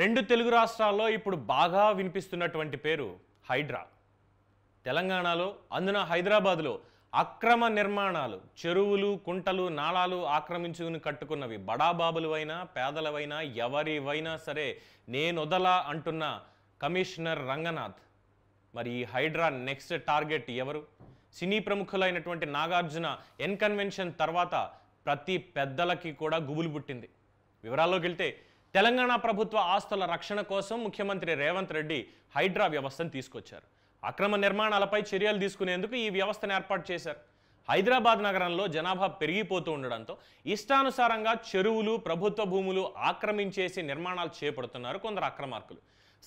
రెండు తెలుగు రాష్ట్రాల్లో ఇప్పుడు బాగా వినిపిస్తున్నటువంటి పేరు హైడ్రా తెలంగాణలో అందున హైదరాబాద్లో అక్రమ నిర్మాణాలు చెరువులు కుంటలు నాళాలు ఆక్రమించుకుని కట్టుకున్నవి బడాబాబులవైనా పేదలవైనా ఎవరివైనా సరే నేనొదలా అంటున్న కమిషనర్ రంగనాథ్ మరి ఈ హైడ్రా నెక్స్ట్ టార్గెట్ ఎవరు సినీ ప్రముఖులైనటువంటి నాగార్జున ఎన్కన్వెన్షన్ తర్వాత ప్రతి పెద్దలకి కూడా గుబులు పుట్టింది వివరాల్లోకి వెళ్తే తెలంగాణ ప్రభుత్వ ఆస్తుల రక్షణ కోసం ముఖ్యమంత్రి రేవంత్ రెడ్డి హైడ్రా వ్యవస్థను తీసుకొచ్చారు అక్రమ నిర్మాణాలపై చర్యలు తీసుకునేందుకు ఈ వ్యవస్థను ఏర్పాటు చేశారు హైదరాబాద్ నగరంలో జనాభా పెరిగిపోతూ ఉండడంతో ఇష్టానుసారంగా చెరువులు ప్రభుత్వ భూములు ఆక్రమించేసి నిర్మాణాలు చేపడుతున్నారు కొందరు అక్రమార్కులు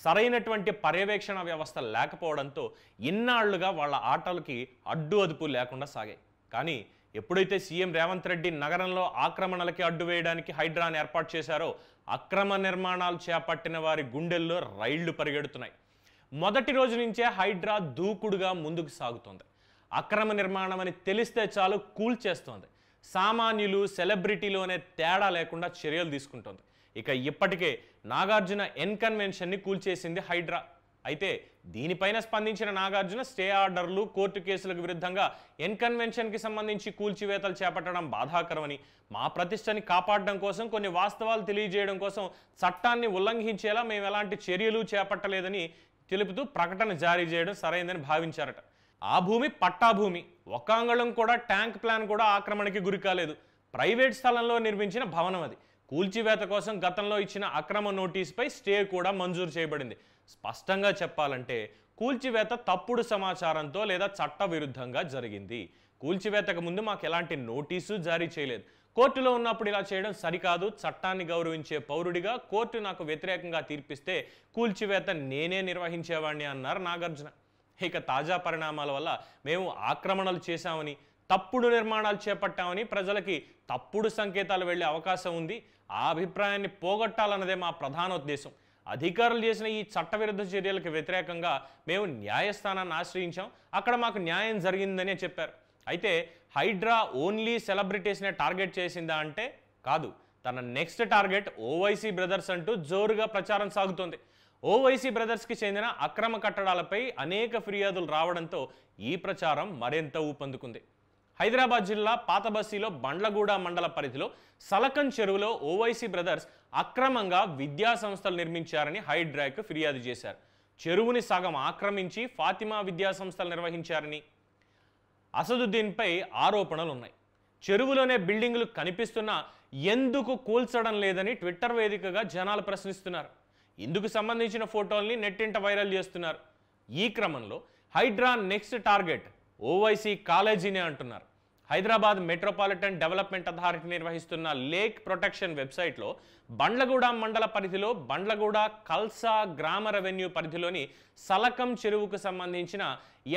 సరైనటువంటి పర్యవేక్షణ వ్యవస్థ లేకపోవడంతో ఇన్నాళ్లుగా వాళ్ళ ఆటలకి అడ్డు అదుపు లేకుండా సాగాయి కానీ ఎప్పుడైతే సీఎం రేవంత్ రెడ్డి నగరంలో ఆక్రమణలకి అడ్డు వేయడానికి హైడ్రాను ఏర్పాటు చేశారో అక్రమ నిర్మాణాలు చేపట్టిన వారి గుండెల్లో రైళ్లు పరిగెడుతున్నాయి మొదటి రోజు నుంచే హైడ్రా దూకుడుగా ముందుకు సాగుతోంది అక్రమ నిర్మాణం అని తెలిస్తే చాలు కూల్ చేస్తోంది సామాన్యులు సెలబ్రిటీలు అనే తేడా లేకుండా చర్యలు తీసుకుంటోంది ఇక ఇప్పటికే నాగార్జున ఎన్కన్వెన్షన్ని కూల్చేసింది హైడ్రా అయితే దీనిపైన స్పందించిన నాగార్జున స్టే ఆర్డర్లు కోర్టు కేసులకు విరుద్ధంగా ఎన్కన్వెన్షన్కి సంబంధించి కూల్చివేతలు చేపట్టడం బాధాకరమని మా ప్రతిష్టని కాపాడడం కోసం కొన్ని వాస్తవాలు తెలియజేయడం కోసం చట్టాన్ని ఉల్లంఘించేలా మేము ఎలాంటి చర్యలు చేపట్టలేదని తెలుపుతూ ప్రకటన జారీ చేయడం సరైందని భావించారట ఆ భూమి పట్టాభూమి ఒక అంగళం కూడా ట్యాంక్ ప్లాన్ కూడా ఆక్రమణకి గురికాలేదు ప్రైవేట్ స్థలంలో నిర్మించిన భవనం అది కూల్చివేత కోసం గతంలో ఇచ్చిన అక్రమ నోటీసుపై స్టే కూడా మంజూరు చేయబడింది స్పష్టంగా చెప్పాలంటే కూల్చివేత తప్పుడు సమాచారంతో లేదా చట్టవిరుద్ధంగా జరిగింది కూల్చివేతకు ముందు మాకు ఎలాంటి నోటీసు జారీ చేయలేదు కోర్టులో ఉన్నప్పుడు ఇలా చేయడం సరికాదు చట్టాన్ని గౌరవించే పౌరుడిగా కోర్టు నాకు వ్యతిరేకంగా తీర్పిస్తే కూల్చివేత నేనే నిర్వహించేవాడిని అన్నారు నాగార్జున ఇక తాజా పరిణామాల వల్ల మేము ఆక్రమణలు చేశామని తప్పుడు నిర్మాణాలు చేపట్టామని ప్రజలకి తప్పుడు సంకేతాలు వెళ్లే అవకాశం ఉంది ఆ అభిప్రాయాన్ని పోగొట్టాలన్నదే మా ప్రధాన ఉద్దేశం అధికారులు చేసిన ఈ చట్టవిరుద్ధ చర్యలకు వ్యతిరేకంగా మేము న్యాయస్థానాన్ని ఆశ్రయించాం అక్కడ మాకు న్యాయం జరిగిందనే చెప్పారు అయితే హైడ్రా ఓన్లీ సెలబ్రిటీస్నే టార్గెట్ చేసిందా అంటే కాదు తన నెక్స్ట్ టార్గెట్ ఓవైసీ బ్రదర్స్ అంటూ జోరుగా ప్రచారం సాగుతోంది ఓవైసీ బ్రదర్స్కి చెందిన అక్రమ కట్టడాలపై అనేక ఫిర్యాదులు రావడంతో ఈ ప్రచారం మరింత ఊపందుకుంది హైదరాబాద్ జిల్లా పాతబస్సీలో బండ్లగూడ మండల పరిధిలో సలకన్ చెరువులో ఓవైసీ బ్రదర్స్ అక్రమంగా విద్యా సంస్థలు నిర్మించారని హైడ్రాక్ ఫిర్యాదు చేశారు చెరువుని సగం ఆక్రమించి ఫాతిమా విద్యా సంస్థలు నిర్వహించారని అసదుద్దీన్పై ఆరోపణలు ఉన్నాయి చెరువులోనే బిల్డింగులు కనిపిస్తున్నా ఎందుకు కూల్చడం లేదని ట్విట్టర్ వేదికగా జనాలు ప్రశ్నిస్తున్నారు ఇందుకు సంబంధించిన ఫోటోల్ని నెట్టింట వైరల్ చేస్తున్నారు ఈ క్రమంలో హైడ్రా నెక్స్ట్ టార్గెట్ ఓవైసీ కాలేజీనే అంటున్నారు హైదరాబాద్ మెట్రోపాలిటన్ డెవలప్మెంట్ అథారిటీ నిర్వహిస్తున్న లేక్ ప్రొటెక్షన్ వెబ్సైట్లో బండ్లగూడ మండల పరిధిలో బండ్లగూడ కల్సా గ్రామ రెవెన్యూ పరిధిలోని సలకం చెరువుకు సంబంధించిన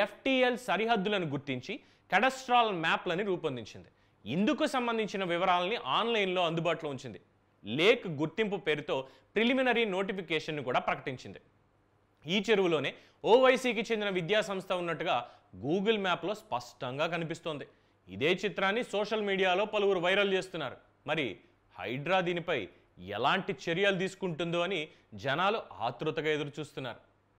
ఎఫ్టీఎల్ సరిహద్దులను గుర్తించి కెడస్ట్రాల్ మ్యాప్లని రూపొందించింది ఇందుకు సంబంధించిన వివరాలని ఆన్లైన్లో అందుబాటులో ఉంచింది లేక్ గుర్తింపు పేరుతో ప్రిలిమినరీ నోటిఫికేషన్ను కూడా ప్రకటించింది ఈ చెరువులోనే ఓవైసీకి చెందిన విద్యా సంస్థ ఉన్నట్టుగా గూగుల్ మ్యాప్లో స్పష్టంగా కనిపిస్తోంది ఇదే చిత్రాన్ని సోషల్ మీడియాలో పలువురు వైరల్ చేస్తున్నారు మరి హైడ్రా దీనిపై ఎలాంటి చర్యలు తీసుకుంటుందో అని జనాలు ఆతృతగా ఎదురుచూస్తున్నారు